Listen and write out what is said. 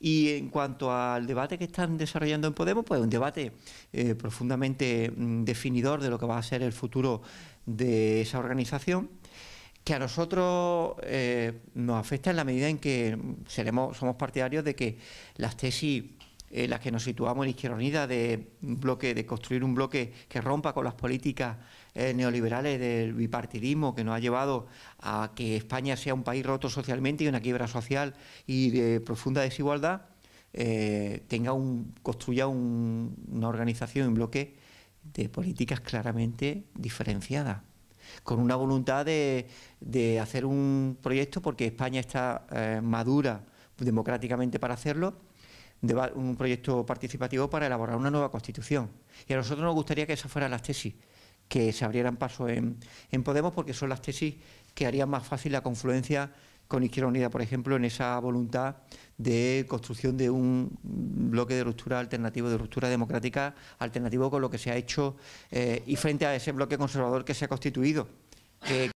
Y en cuanto al debate que están desarrollando en Podemos, pues un debate eh, profundamente mm, definidor de lo que va a ser el futuro de esa organización que a nosotros eh, nos afecta en la medida en que mm, seremos, somos partidarios de que las tesis en eh, las que nos situamos en Izquierda Unida de, bloque, de construir un bloque que rompa con las políticas eh, neoliberales del bipartidismo que nos ha llevado a que España sea un país roto socialmente y una quiebra social y de profunda desigualdad, eh, tenga un, construya una organización, un bloque de políticas claramente diferenciadas con una voluntad de, de, hacer un proyecto porque España está madura democráticamente para hacerlo un proyecto participativo para elaborar una nueva constitución. Y a nosotros nos gustaría que esas fueran las tesis, que se abrieran paso en, Podemos, porque son las tesis que harían más fácil la confluencia con Izquierda Unida, por ejemplo, en esa voluntad de construcción de un bloque de ruptura alternativo, de ruptura democrática alternativo con lo que se ha hecho eh, y frente a ese bloque conservador que se ha constituido.